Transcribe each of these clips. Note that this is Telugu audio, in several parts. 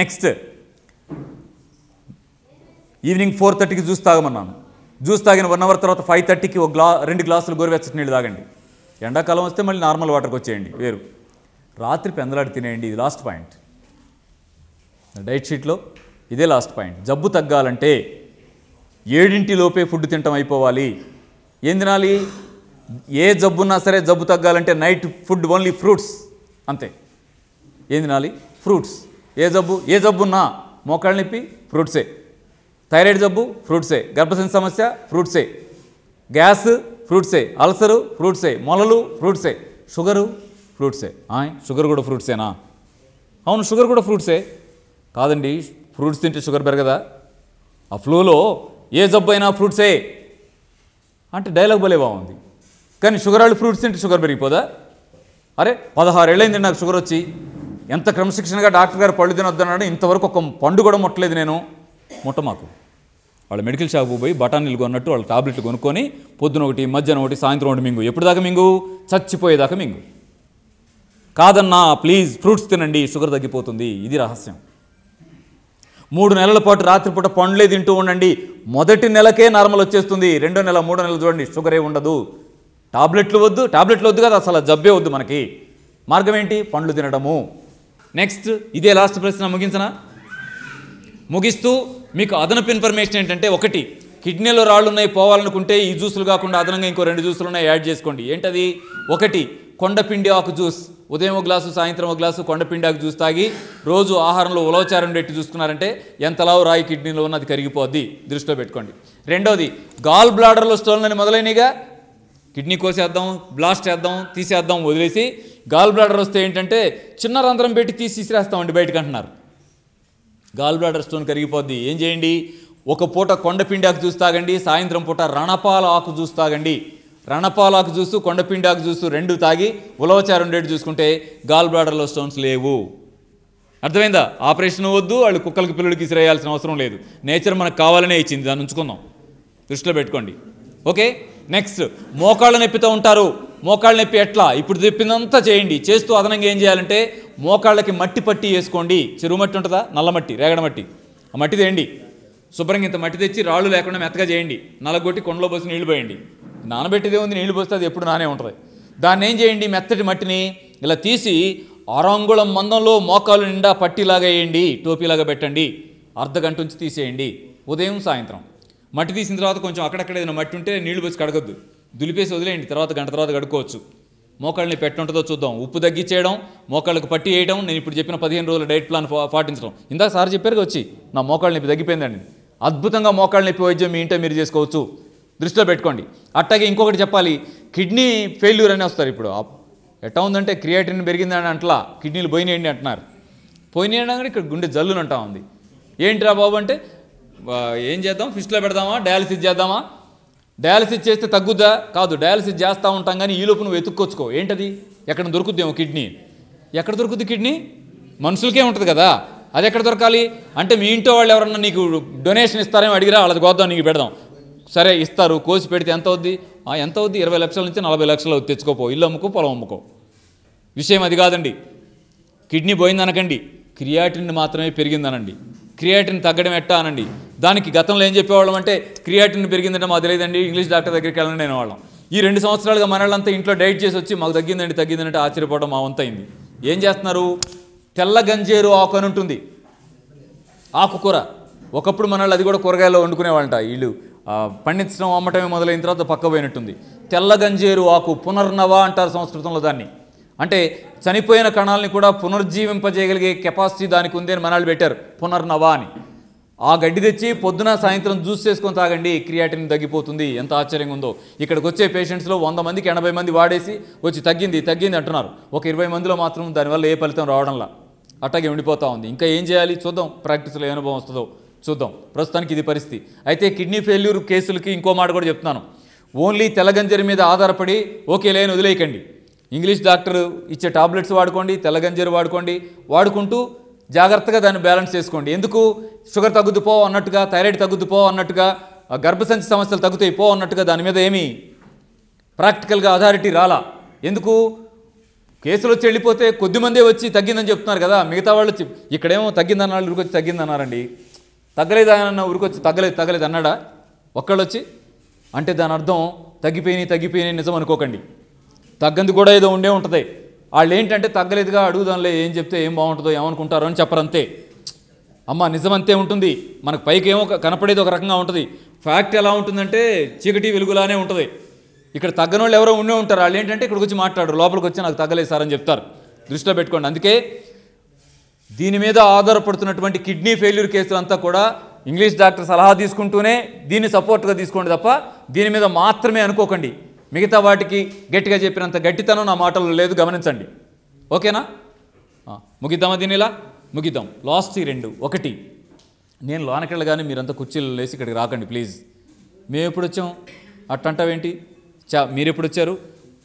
నెక్స్ట్ ఈవినింగ్ ఫోర్ థర్టీకి జ్యూస్ తాగమన్నాను జ్యూస్ తాగిన వన్ అవర్ తర్వాత ఫైవ్ థర్టీకి ఒక గ్లా రెండు గ్లాసులు గోరువెచ్చటి నీళ్ళు తాగండి ఎండాకాలం వస్తే మళ్ళీ నార్మల్ వాటర్కి వచ్చేయండి వేరు రాత్రి పెందలాడి తినేయండి ఇది లాస్ట్ పాయింట్ డైట్ షీట్లో ఇదే లాస్ట్ పాయింట్ జబ్బు తగ్గాలంటే ఏడింటిలోపే ఫుడ్ తినటం అయిపోవాలి ఏం తినాలి ఏ జబ్బున్నా సరే జబ్బు తగ్గాలంటే నైట్ ఫుడ్ ఓన్లీ ఫ్రూట్స్ అంతే ఏం తినాలి ఫ్రూట్స్ ఏ జబ్బు ఏ జబ్బున్నా మోకాళ్ళ నొప్పి ఫ్రూట్సే థైరాయిడ్ జబ్బు ఫ్రూట్సే గర్భసంచి సమస్య ఫ్రూట్సే గ్యాస్ ఫ్రూట్సే అల్సరు ఫ్రూట్సే మొలలు ఫ్రూట్సే షుగరు ఫ్రూట్సే షుగర్ కూడా ఫ్రూట్సేనా అవును షుగర్ కూడా ఫ్రూట్సే కాదండి ఫ్రూట్స్ తింటే షుగర్ పెరగదా ఆ ఫ్లూలో ఏ జబ్బు అయినా ఫ్రూట్సే అంటే డైలాగ్ భలే బాగుంది కానీ షుగర్ వాళ్ళు ఫ్రూట్స్ తింటే షుగర్ పెరిగిపోదా అరే పదహారు పదహారేళ్ళైంది నాకు షుగర్ వచ్చి ఎంత క్రమశిక్షణగా డాక్టర్ గారు పళ్ళు తినొద్దన్నాడు ఇంతవరకు ఒక పండు కూడా ముట్టలేదు నేను ముట్ట మాకు వాళ్ళ మెడికల్ షాప్ పోయి బఠానీలు కొన్నట్టు వాళ్ళ టాబ్లెట్లు కొనుక్కొని పొద్దున ఒకటి మధ్యాహ్నం ఒకటి సాయంత్రం ఒకటి మింగు ఎప్పుడు దాకా మింగు చచ్చిపోయేదాకా మింగు కాదన్నా ప్లీజ్ ఫ్రూట్స్ తినండి షుగర్ తగ్గిపోతుంది ఇది రహస్యం మూడు నెలల పాటు రాత్రిపూట పండ్లే తింటూ ఉండండి మొదటి నెలకే నార్మల్ వచ్చేస్తుంది రెండో నెల మూడో నెల చూడండి షుగరే ఉండదు టాబ్లెట్లు వద్దు టాబ్లెట్లు వద్దు కదా అసలు జబ్బే వద్దు మనకి మార్గం ఏంటి పండ్లు తినడము నెక్స్ట్ ఇదే లాస్ట్ ప్రశ్న ముగించనా ముగిస్తూ మీకు అదనపు ఇన్ఫర్మేషన్ ఏంటంటే ఒకటి కిడ్నీలో రాళ్ళు ఉన్నాయి పోవాలనుకుంటే ఈ జ్యూసులు కాకుండా అదనంగా ఇంకో రెండు జ్యూసులు ఉన్నాయి యాడ్ చేసుకోండి ఏంటది ఒకటి కొండపిండి ఆకు జ్యూస్ ఉదయం ఒక గ్లాసు సాయంత్రం ఒక గ్లాసు కొండపిండి ఆకు జ్యూస్ తాగి రోజు ఆహారంలో ఉలవచారం పెట్టి చూసుకున్నారంటే ఎంతలావు రాయి కిడ్నీలో ఉన్న అది కరిగిపోద్ది దృష్టిలో పెట్టుకోండి రెండోది గాల్ బ్లాడర్లో స్టోన్లని మొదలైనగా కిడ్నీ కోసేద్దాం బ్లాస్ట్ చేద్దాం తీసేద్దాం వదిలేసి గాల్ బ్లాడర్ వస్తే ఏంటంటే చిన్న రంధ్రం పెట్టి తీసి తీసిరేస్తామండి బయటకు అంటున్నారు గాల్ బ్లాడర్ స్టోన్ కరిగిపోద్ది ఏం చేయండి ఒక పూట కొండపిండి ఆకు జ్యూస్ తాగండి సాయంత్రం పూట రణపాల ఆకు చూస్తాగండి తాగండి రణపాల ఆకు చూస్తూ కొండపిండి ఆకు జ్యూసు రెండు తాగి ఉలవచారు రెండు చూసుకుంటే గాల్ బ్లాడర్లో స్టోన్స్ లేవు అర్థమైందా ఆపరేషన్ వద్దు వాళ్ళు కుక్కలకి పిల్లలకి ఇసిరేయాల్సిన అవసరం లేదు నేచర్ మనకు కావాలనే ఇచ్చింది దాన్ని ఉంచుకుందాం దృష్టిలో పెట్టుకోండి ఓకే నెక్స్ట్ మోకాళ్ళ నొప్పితో ఉంటారు మోకాళ్ళ నొప్పి ఎట్లా ఇప్పుడు చెప్పిందంతా చేయండి చేస్తూ అదనంగా ఏం చేయాలంటే మోకాళ్ళకి మట్టి పట్టి వేసుకోండి చెరువు మట్టి ఉంటుందా నల్ల మట్టి రేగడ మట్టి ఆ మట్టి తేయండి శుభ్రంగా ఇంత మట్టి తెచ్చి రాళ్ళు లేకుండా మెత్తగా చేయండి నలగొట్టి కొండలో పోసి నీళ్లు పోయండి నానబెట్టిదే ఉంది నీళ్లు పోస్తే అది ఎప్పుడు నానే ఉంటుంది దాన్ని ఏం చేయండి మెత్తటి మట్టిని ఇలా తీసి అరంగుళం మందంలో మోకాలు నిండా పట్టిలాగా వేయండి టోపీలాగా పెట్టండి అర్ధ గంట ఉంచి తీసేయండి ఉదయం సాయంత్రం మట్టి తీసిన తర్వాత కొంచెం అక్కడక్కడ ఏదైనా మట్టి ఉంటే నీళ్లు పోసి కడగద్దు దులిపేసి వదిలేయండి తర్వాత గంట తర్వాత కడుక్కోవచ్చు మోకాళ్ళని పెట్టుంటుందో చూద్దాం ఉప్పు తగ్గించేయడం మోకాళ్ళకు పట్టి వేయడం నేను ఇప్పుడు చెప్పిన పదిహేను రోజుల డైట్ ప్లాన్ పాటించడం ఇందాక సార్ చెప్పారు వచ్చి నా మోకాళ్ళ నొప్పి తగ్గిపోయిందండి అద్భుతంగా మోకాళ్ళ నొప్పి వైద్యం మీ ఇంటే మీరు చేసుకోవచ్చు దృష్టిలో పెట్టుకోండి అట్టాగే ఇంకొకటి చెప్పాలి కిడ్నీ ఫెయిల్యూర్ అని వస్తారు ఇప్పుడు ఎట్లా ఉందంటే క్రియేటిన్ పెరిగిందని అంటలా కిడ్నీలు పోయినాయండి అంటున్నారు పోయినాయండి కానీ ఇక్కడ గుండె జల్లునంటా ఉంది రా బాబు అంటే ఏం చేద్దాం ఫిష్లో పెడదామా డయాలసిస్ చేద్దామా డయాలసిస్ చేస్తే తగ్గుద్దా కాదు డయాలసిస్ చేస్తూ ఉంటాం కానీ ఈ లోపు నువ్వు వెతుక్కొచ్చుకో ఏంటది ఎక్కడ ఏమో కిడ్నీ ఎక్కడ దొరుకుద్ది కిడ్నీ మనుషులకే ఉంటుంది కదా అది ఎక్కడ దొరకాలి అంటే మీ ఇంట్లో వాళ్ళు ఎవరన్నా నీకు డొనేషన్ ఇస్తారేమో అడిగిరా వాళ్ళది గోద్దాం నీకు పెడదాం సరే ఇస్తారు కోసి పెడితే ఎంత అవుద్ది ఎంత అవుద్ది ఇరవై లక్షల నుంచి నలభై లక్షలు తెచ్చుకోపో ఇల్లు అమ్ముకో పొలం అమ్ముకో విషయం అది కాదండి కిడ్నీ పోయిందనకండి క్రియాటిన్ మాత్రమే పెరిగిందనండి క్రియాటిన్ తగ్గడం ఎట్టా అనండి దానికి గతంలో ఏం చెప్పేవాళ్ళం అంటే క్రియాటిన్ పెరిగిందంటే మాకు తెలియదండి ఇంగ్లీష్ డాక్టర్ దగ్గరికి వెళ్ళండి వాళ్ళం ఈ రెండు సంవత్సరాలుగా మనళ్ళంతా ఇంట్లో డైట్ చేసి వచ్చి మాకు తగ్గిందండి తగ్గిందంటే ఆశ్చర్యపోవడం మా వంతైంది ఏం చేస్తున్నారు తెల్ల గంజేరు ఆకు అని ఉంటుంది ఆకుకూర ఒకప్పుడు మనల్ని అది కూడా కూరగాయల్లో వండుకునేవాళ్ళంట వీళ్ళు పండించడం అమ్మటమే మొదలైన తర్వాత పక్క పోయినట్టుంది తెల్ల గంజేరు ఆకు పునర్నవ అంటారు సంస్కృతంలో దాన్ని అంటే చనిపోయిన కణాలని కూడా పునర్జీవింపజేయగలిగే కెపాసిటీ దానికి ఉంది అని మనల్ని పెట్టారు పునర్నవ అని ఆ గడ్డి తెచ్చి పొద్దున సాయంత్రం జ్యూస్ చేసుకొని తాగండి క్రియాటిన్ తగ్గిపోతుంది ఎంత ఆశ్చర్యంగా ఉందో ఇక్కడికి వచ్చే పేషెంట్స్లో వంద మందికి ఎనభై మంది వాడేసి వచ్చి తగ్గింది తగ్గింది అంటున్నారు ఒక ఇరవై మందిలో మాత్రం దానివల్ల ఏ ఫలితం రావడంలా అట్టాగే ఉండిపోతూ ఉంది ఇంకా ఏం చేయాలి చూద్దాం ప్రాక్టీస్లో ఏ అనుభవం వస్తుందో చూద్దాం ప్రస్తుతానికి ఇది పరిస్థితి అయితే కిడ్నీ ఫెయిల్యూర్ కేసులకి ఇంకో మాట కూడా చెప్తున్నాను ఓన్లీ తెల్లగంజరి మీద ఆధారపడి ఓకే లేని వదిలేయకండి ఇంగ్లీష్ డాక్టర్ ఇచ్చే టాబ్లెట్స్ వాడుకోండి తెల్లగంజరి వాడుకోండి వాడుకుంటూ జాగ్రత్తగా దాన్ని బ్యాలెన్స్ చేసుకోండి ఎందుకు షుగర్ తగ్గుద్దుపో అన్నట్టుగా థైరాయిడ్ తగ్గుద్దుపో అన్నట్టుగా గర్భసంచి సమస్యలు తగ్గుతాయి పో అన్నట్టుగా దాని మీద ఏమీ ప్రాక్టికల్గా అథారిటీ రాలా ఎందుకు కేసులు వచ్చి వెళ్ళిపోతే కొద్దిమందే వచ్చి తగ్గిందని చెప్తున్నారు కదా మిగతా వాళ్ళు ఇక్కడేమో తగ్గిందన్న వాళ్ళు ఊరికొచ్చి తగ్గిందన్నారండి తగ్గలేదన్న ఊరికొచ్చి తగ్గలేదు తగ్గలేదు అన్నాడా ఒక్కళ్ళు వచ్చి అంటే దాని అర్థం తగ్గిపోయినాయి తగ్గిపోయినాయి నిజం అనుకోకండి తగ్గంది కూడా ఏదో ఉండే ఉంటుంది వాళ్ళు ఏంటంటే తగ్గలేదుగా అడుగుదానులే ఏం చెప్తే ఏం బాగుంటుందో ఏమనుకుంటారో అని చెప్పరంతే అమ్మ నిజమంతే ఉంటుంది మనకు పైకి ఏమో కనపడేది ఒక రకంగా ఉంటుంది ఫ్యాక్ట్ ఎలా ఉంటుందంటే చీకటి వెలుగులానే ఉంటుంది ఇక్కడ తగ్గని వాళ్ళు ఎవరో ఉండే ఉంటారు వాళ్ళు ఏంటంటే ఇక్కడికి వచ్చి మాట్లాడరు లోపలికి వచ్చి నాకు తగ్గలేదు సార్ అని చెప్తారు దృష్టిలో పెట్టుకోండి అందుకే దీని మీద ఆధారపడుతున్నటువంటి కిడ్నీ ఫెయిల్యూర్ కేసులు అంతా కూడా ఇంగ్లీష్ డాక్టర్ సలహా తీసుకుంటూనే దీన్ని సపోర్ట్గా తీసుకోండి తప్ప దీని మీద మాత్రమే అనుకోకండి మిగతా వాటికి గట్టిగా చెప్పినంత గట్టితనం నా మాటల్లో లేదు గమనించండి ఓకేనా ముగిద్దామా దీనిలా ముగిద్దాం లాస్ట్ రెండు ఒకటి నేను లోనకెళ్ళగానే మీరంతా కుర్చీలు లేసి ఇక్కడికి రాకండి ప్లీజ్ మేము ఎప్పుడు వచ్చాం అట్టంటావేంటి చా మీరు ఎప్పుడు వచ్చారు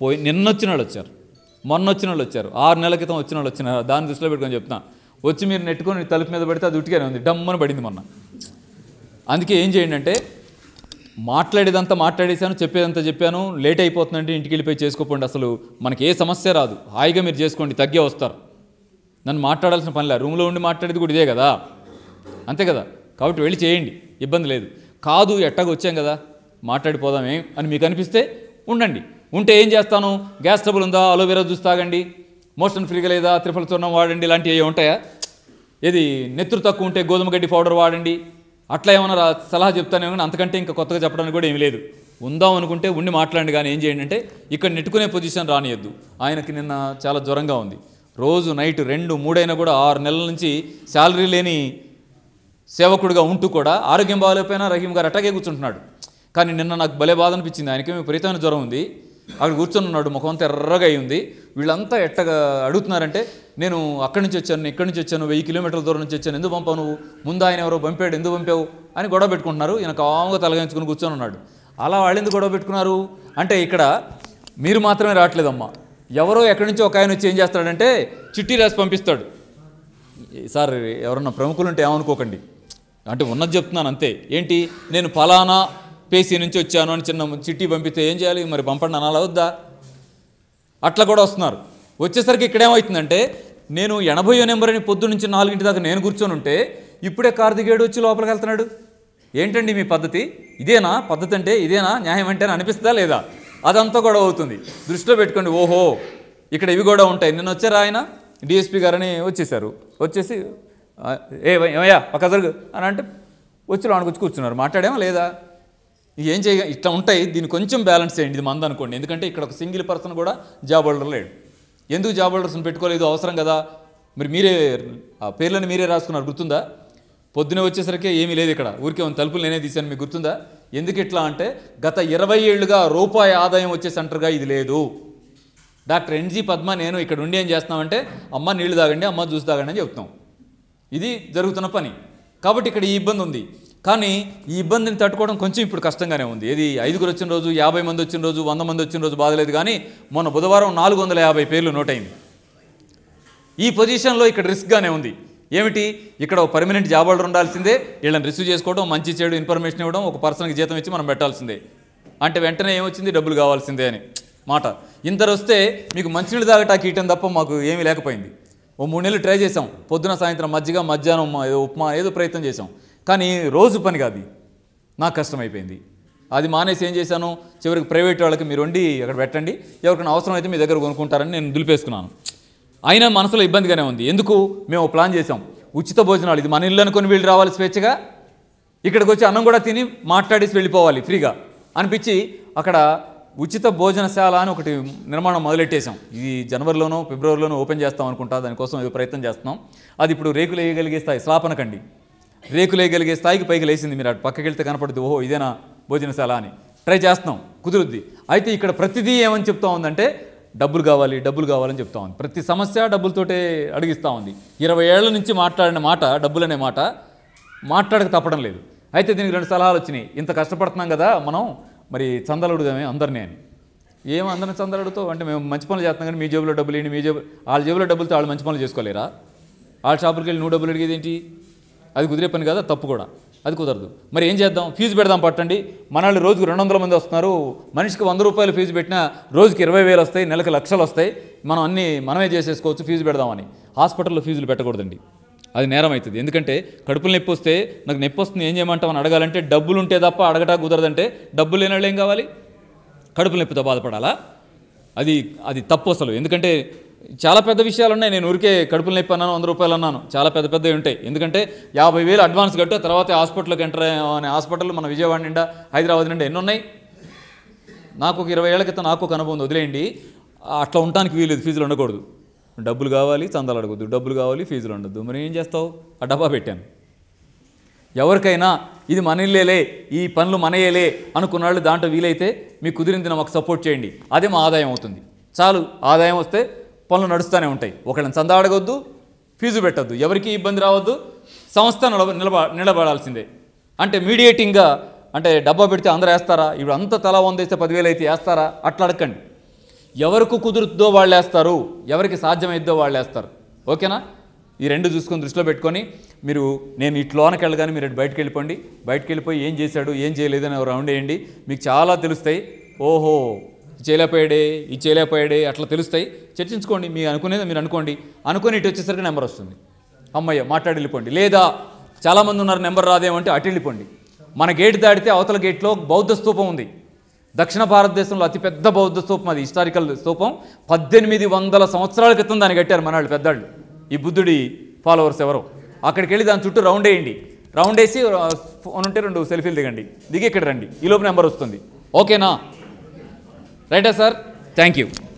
పోయి నిన్న వచ్చిన వాళ్ళు వచ్చారు మొన్న వచ్చిన వాళ్ళు వచ్చారు ఆరు నెలల క్రితం వచ్చిన వాళ్ళు వచ్చినారు దాన్ని దృష్టిలో పెట్టుకొని చెప్తున్నా వచ్చి మీరు నెట్టుకొని తలుపు మీద పడితే అది ఉట్టిగానే ఉంది డమ్మని పడింది మొన్న అందుకే ఏం చేయండి అంటే మాట్లాడేదంతా మాట్లాడేశాను చెప్పేదంతా చెప్పాను లేట్ అయిపోతుందంటే ఇంటికి వెళ్ళిపోయి చేసుకోకండి అసలు మనకి ఏ సమస్య రాదు హాయిగా మీరు చేసుకోండి తగ్గే వస్తారు నన్ను మాట్లాడాల్సిన పనిలే రూమ్లో ఉండి మాట్లాడేది కూడా ఇదే కదా అంతే కదా కాబట్టి వెళ్ళి చేయండి ఇబ్బంది లేదు కాదు ఎట్టగా వచ్చాం కదా మాట్లాడిపోదామే అని మీకు అనిపిస్తే ఉండండి ఉంటే ఏం చేస్తాను గ్యాస్ ట్రబుల్ ఉందా అలోవెరా చూసి తాగండి మోషన్ ఫ్రీగా లేదా త్రిఫల చూర్ణం వాడండి ఇలాంటివి ఉంటాయా ఏది నెత్తురు తక్కువ ఉంటే గోధుమ గడ్డి పౌడర్ వాడండి అట్లా ఏమైనా సలహా చెప్తానే కానీ అంతకంటే ఇంకా కొత్తగా చెప్పడానికి కూడా ఏమీ లేదు ఉందాం అనుకుంటే ఉండి మాట్లాడండి కానీ ఏం చేయండి అంటే ఇక్కడ నెట్టుకునే పొజిషన్ రానియద్దు ఆయనకి నిన్న చాలా జ్వరంగా ఉంది రోజు నైట్ రెండు మూడైనా కూడా ఆరు నెలల నుంచి శాలరీ లేని సేవకుడిగా ఉంటూ కూడా ఆరోగ్యం బాగాలేకపోయినా రహీం గారు అట్టాగే కూర్చుంటున్నాడు కానీ నిన్న నాకు భలే బాధ అనిపించింది ఆయనకి విపరీతమైన జ్వరం ఉంది అక్కడ కూర్చొని ఉన్నాడు ముఖం అంతా ఎర్రగా ఉంది వీళ్ళంతా ఎట్టగా అడుగుతున్నారంటే నేను అక్కడి నుంచి వచ్చాను ఇక్కడి నుంచి వచ్చాను వెయ్యి కిలోమీటర్ల దూరం నుంచి వచ్చాను ఎందుకు పంపావు నువ్వు ముందు ఆయన ఎవరో పంపాడు ఎందుకు పంపావు అని గొడవ పెట్టుకుంటున్నారు ఈయన కాముగా తలగించుకుని కూర్చొని ఉన్నాడు అలా వాళ్ళు ఎందుకు గొడవ పెట్టుకున్నారు అంటే ఇక్కడ మీరు మాత్రమే రావట్లేదమ్మా ఎవరో ఎక్కడి నుంచి ఒక ఆయన వచ్చి ఏం చేస్తాడంటే చిట్టి రాసి పంపిస్తాడు సార్ ఎవరన్నా ప్రముఖులు ఉంటే ఏమనుకోకండి అంటే ఉన్నది చెప్తున్నాను అంతే ఏంటి నేను ఫలానా పేసీ నుంచి వచ్చాను అని చిన్న చిట్టి పంపితే ఏం చేయాలి మరి పంపండి అనాలి అవుద్దా అట్లా కూడా వస్తున్నారు వచ్చేసరికి ఇక్కడ ఏమవుతుందంటే నేను ఎనభై నెంబర్ అని పొద్దు నుంచి నాలుగింటి దాకా నేను కూర్చొని ఉంటే ఇప్పుడే దిగేడు వచ్చి లోపలికి వెళ్తున్నాడు ఏంటండి మీ పద్ధతి ఇదేనా పద్ధతి అంటే ఇదేనా న్యాయం అంటే అనిపిస్తుందా లేదా అదంతా గొడవ అవుతుంది దృష్టిలో పెట్టుకోండి ఓహో ఇక్కడ ఇవి కూడా ఉంటాయి నిన్న వచ్చారా ఆయన డిఎస్పీ గారని వచ్చేసారు వచ్చేసి ఏమయ్యా ఒక అని అంటే వచ్చి లోనికి వచ్చి కూర్చున్నారు మాట్లాడేమా లేదా ఏం చేయ ఇట్లా ఉంటాయి దీన్ని కొంచెం బ్యాలెన్స్ చేయండి ఇది మంది అనుకోండి ఎందుకంటే ఇక్కడ ఒక సింగిల్ పర్సన్ కూడా జాబ్ హోల్డర్ లేడు ఎందుకు జాబ్ హోల్డర్స్ని పెట్టుకోలేదు అవసరం కదా మరి మీరే ఆ పేర్లను మీరే రాసుకున్నారు గుర్తుందా పొద్దున వచ్చేసరికి ఏమీ లేదు ఇక్కడ ఊరికే ఉన్న తలుపులు నేనే తీశాను మీకు గుర్తుందా ఎందుకు ఇట్లా అంటే గత ఇరవై ఏళ్ళుగా రూపాయి ఆదాయం వచ్చే సెంటర్గా ఇది లేదు డాక్టర్ ఎన్జి పద్మ నేను ఇక్కడ ఉండి ఏం చేస్తామంటే అమ్మ నీళ్లు తాగండి అమ్మ జ్యూస్ తాగండి అని చెప్తాం ఇది జరుగుతున్న పని కాబట్టి ఇక్కడ ఈ ఇబ్బంది ఉంది కానీ ఈ ఇబ్బందిని తట్టుకోవడం కొంచెం ఇప్పుడు కష్టంగానే ఉంది ఏది ఐదుగురు వచ్చిన రోజు యాభై మంది వచ్చిన రోజు వంద మంది వచ్చిన రోజు బాధలేదు కానీ మొన్న బుధవారం నాలుగు వందల యాభై పేర్లు నోటైంది ఈ పొజిషన్లో ఇక్కడ రిస్క్గానే ఉంది ఏమిటి ఇక్కడ ఒక పర్మనెంట్ జాబ్ హోల్డర్ ఉండాల్సిందే వీళ్ళని రిసీవ్ చేసుకోవడం మంచి చెడు ఇన్ఫర్మేషన్ ఇవ్వడం ఒక పర్సన్కి జీతం ఇచ్చి మనం పెట్టాల్సిందే అంటే వెంటనే ఏమొచ్చింది డబ్బులు కావాల్సిందే అని మాట ఇంతరు వస్తే మీకు మంచినీళ్ళు తాగటాకి కీటం తప్ప మాకు ఏమీ లేకపోయింది ఓ మూడు నెలలు ట్రై చేసాం పొద్దున సాయంత్రం మజ్జిగ మధ్యాహ్నం ఉప్మా ఏదో ప్రయత్నం చేసాం కానీ రోజు పని కాదు నాకు కష్టమైపోయింది అది మానేసి ఏం చేశాను చివరికి ప్రైవేట్ వాళ్ళకి మీరు వండి అక్కడ పెట్టండి ఎవరికైనా అవసరం అయితే మీ దగ్గర కొనుక్కుంటారని నేను దులిపేసుకున్నాను అయినా మనసులో ఇబ్బందిగానే ఉంది ఎందుకు మేము ప్లాన్ చేసాం ఉచిత భోజనాలు ఇది మన ఇల్లు అనుకుని వీళ్ళు రావాలి స్వేచ్ఛగా ఇక్కడికి వచ్చి అన్నం కూడా తిని మాట్లాడేసి వెళ్ళిపోవాలి ఫ్రీగా అనిపించి అక్కడ ఉచిత భోజనశాల అని ఒకటి నిర్మాణం మొదలెట్టేశాం ఇది జనవరిలోనో ఫిబ్రవరిలోనో ఓపెన్ చేస్తాం అనుకుంటా దానికోసం ప్రయత్నం చేస్తున్నాం అది ఇప్పుడు రేకులు వేయగలిగే స్థాయి స్లాపనకండి రేకులేయగలిగే స్థాయికి పైకి లేచింది మీరు అటు పక్కకి వెళ్తే కనపడుద్ది ఓహో ఇదేనా భోజనశాల అని ట్రై చేస్తున్నాం కుదురుద్ది అయితే ఇక్కడ ప్రతిదీ ఏమని చెప్తా ఉందంటే డబ్బులు కావాలి డబ్బులు కావాలని చెప్తా ఉంది ప్రతి సమస్య డబ్బులతోటే అడిగిస్తూ ఉంది ఇరవై ఏళ్ల నుంచి మాట్లాడిన మాట డబ్బులు అనే మాట మాట్లాడక తప్పడం లేదు అయితే దీనికి రెండు సలహాలు వచ్చినాయి ఇంత కష్టపడుతున్నాం కదా మనం మరి చందలుడుగామే అందరినీ అని ఏం అందరిని చందలుడుతావు అంటే మేము మంచి పనులు చేస్తున్నాం కానీ మీ జేబులో డబ్బులు ఏంటి మీ జేబు వాళ్ళ జేబులో డబ్బులతో వాళ్ళు మంచి పనులు చేసుకోలేరా వాళ్ళ షాపులకి వెళ్ళి నువ్వు డబ్బులు అడిగేది ఏంటి అది కుదిరే పని కదా తప్పు కూడా అది కుదరదు మరి ఏం చేద్దాం ఫీజు పెడదాం పట్టండి మనల్ని రోజుకు రెండు వందల మంది వస్తున్నారు మనిషికి వంద రూపాయలు ఫీజు పెట్టినా రోజుకి ఇరవై వేలు వస్తాయి నెలకు లక్షలు వస్తాయి మనం అన్నీ మనమే చేసేసుకోవచ్చు ఫీజు పెడదామని హాస్పిటల్లో ఫీజులు పెట్టకూడదండి అది నేరం అవుతుంది ఎందుకంటే కడుపులు నొప్పి వస్తే నాకు నొప్పి వస్తుంది ఏం చేయమంటామని అడగాలంటే డబ్బులు ఉంటే తప్ప అడగటా కుదరదంటే డబ్బులు లేని వాళ్ళు ఏం కావాలి కడుపు నొప్పితో బాధపడాలా అది అది తప్పు అసలు ఎందుకంటే చాలా పెద్ద విషయాలు ఉన్నాయి నేను ఊరికే కడుపులు నొప్పి అన్నాను వంద రూపాయలు అన్నాను చాలా పెద్ద పెద్దవి ఉంటాయి ఎందుకంటే యాభై వేలు అడ్వాన్స్ కట్టు తర్వాత హాస్పిటల్కి ఎంటర్ అనే హాస్పిటల్ మన విజయవాడ నిండా హైదరాబాద్ నిండా ఎన్ని ఉన్నాయి నాకు ఒక ఇరవై ఏళ్ళ క్రితం నాకు ఒక అనుభవం వదిలేయండి అట్లా ఉండటానికి వీలు ఫీజులు ఉండకూడదు డబ్బులు కావాలి చందాలు అడగద్దు డబ్బులు కావాలి ఫీజులు ఉండద్దు మరి ఏం చేస్తావు ఆ డబ్బా పెట్టాను ఎవరికైనా ఇది మన ఇల్లేలే ఈ పనులు మనయేలే అనుకున్న వాళ్ళు దాంట్లో వీలైతే మీకు కుదిరింది నాకు సపోర్ట్ చేయండి అదే మా ఆదాయం అవుతుంది చాలు ఆదాయం వస్తే పనులు నడుస్తూనే ఉంటాయి ఒకళ్ళని చందా అడగొద్దు ఫీజు పెట్టద్దు ఎవరికి ఇబ్బంది రావద్దు సంస్థ నిలబ నిలబడాల్సిందే అంటే మీడియేటింగ్గా అంటే డబ్బా పెడితే అందరూ వేస్తారా ఇప్పుడు అంత తలా వందేస్తే పదివేలు అయితే వేస్తారా అట్లా అడగండి ఎవరికి కుదురుద్దో వాళ్ళు వేస్తారు ఎవరికి సాధ్యమైద్దో వాళ్ళు వేస్తారు ఓకేనా ఈ రెండు చూసుకొని దృష్టిలో పెట్టుకొని మీరు నేను ఇట్లోనకి వెళ్ళగానే మీరు బయటకు వెళ్ళిపోండి బయటకు వెళ్ళిపోయి ఏం చేశాడు ఏం చేయలేదని రౌండ్ వేయండి మీకు చాలా తెలుస్తాయి ఓహో చేయలేకపోయాడే ఇది చేయలేకపోయాడే అట్లా తెలుస్తాయి చర్చించుకోండి మీరు అనుకునేది మీరు అనుకోండి అనుకుని ఇటు వచ్చేసరికి నెంబర్ వస్తుంది అమ్మయ్య మాట్లాడి వెళ్ళిపోండి లేదా చాలామంది ఉన్నారు నెంబర్ రాదేమంటే అటు వెళ్ళిపోండి మన గేట్ దాటితే అవతల గేట్లో బౌద్ధ స్థూపం ఉంది దక్షిణ భారతదేశంలో అతిపెద్ద బౌద్ధ స్థూపం అది హిస్టారికల్ స్థూపం పద్దెనిమిది వందల సంవత్సరాల క్రితం దాన్ని కట్టారు మనవాళ్ళు పెద్దవాళ్ళు ఈ బుద్ధుడి ఫాలోవర్స్ ఎవరు అక్కడికి వెళ్ళి దాని చుట్టూ రౌండ్ వేయండి రౌండ్ వేసి ఫోన్ ఉంటే రెండు సెల్ఫీలు దిగండి దిగి ఇక్కడ రండి ఈ లోపు నెంబర్ వస్తుంది ఓకేనా Right, sir? Thank you.